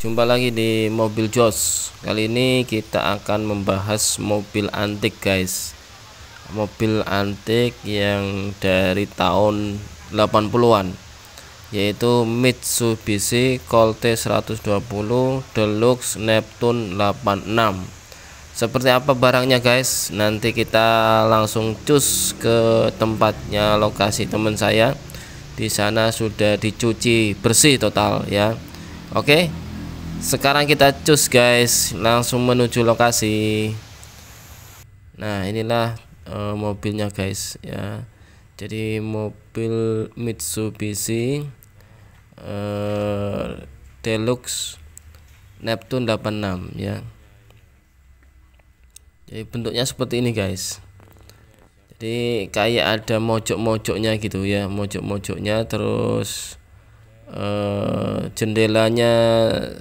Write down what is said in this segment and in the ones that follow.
Jumpa lagi di mobil Jos. Kali ini kita akan membahas mobil antik, guys. Mobil antik yang dari tahun 80-an yaitu Mitsubishi Colt 120 Deluxe Neptune 86. Seperti apa barangnya, guys? Nanti kita langsung cus ke tempatnya lokasi teman saya. Di sana sudah dicuci bersih total ya. Oke sekarang kita cus guys langsung menuju lokasi nah inilah uh, mobilnya guys ya jadi mobil Mitsubishi uh, Deluxe Neptune 86 ya jadi bentuknya seperti ini guys jadi kayak ada mojok-mojoknya gitu ya mojok-mojoknya terus uh, jendelanya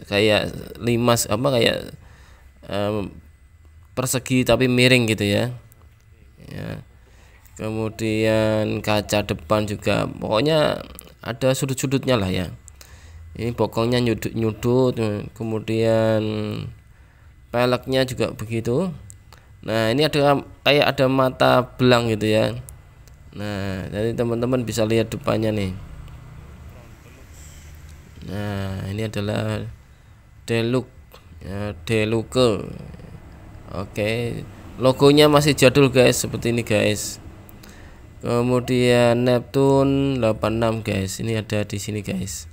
kayak limas apa kayak um, persegi tapi miring gitu ya. ya kemudian kaca depan juga pokoknya ada sudut-sudutnya lah ya ini bokongnya nyudut nyudut kemudian peleknya juga begitu nah ini ada kayak ada mata belang gitu ya nah jadi teman-teman bisa lihat depannya nih nah ini adalah Deluk ya, Deluke oke logonya masih jadul guys seperti ini guys kemudian Neptune 86 guys ini ada di sini guys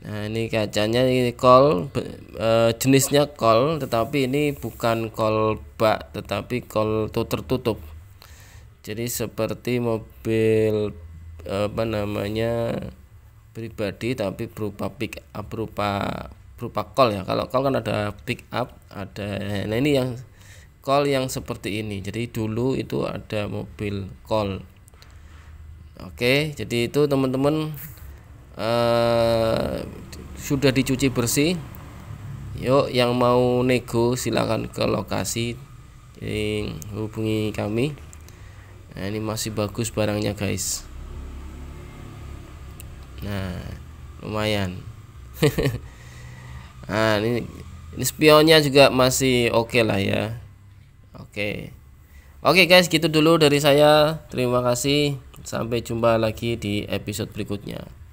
nah ini kacanya ini kol e, jenisnya kol tetapi ini bukan kol bak tetapi kol tertutup jadi seperti mobil apa namanya pribadi tapi berupa pick up ah, berupa berupa call ya kalau call kan ada pick up ada nah ini yang call yang seperti ini jadi dulu itu ada mobil call oke jadi itu teman-teman eh, sudah dicuci bersih yuk yang mau nego silahkan ke lokasi jadi hubungi kami nah, ini masih bagus barangnya guys nah lumayan nah ini ini spionnya juga masih oke okay lah ya oke okay. oke okay guys gitu dulu dari saya terima kasih sampai jumpa lagi di episode berikutnya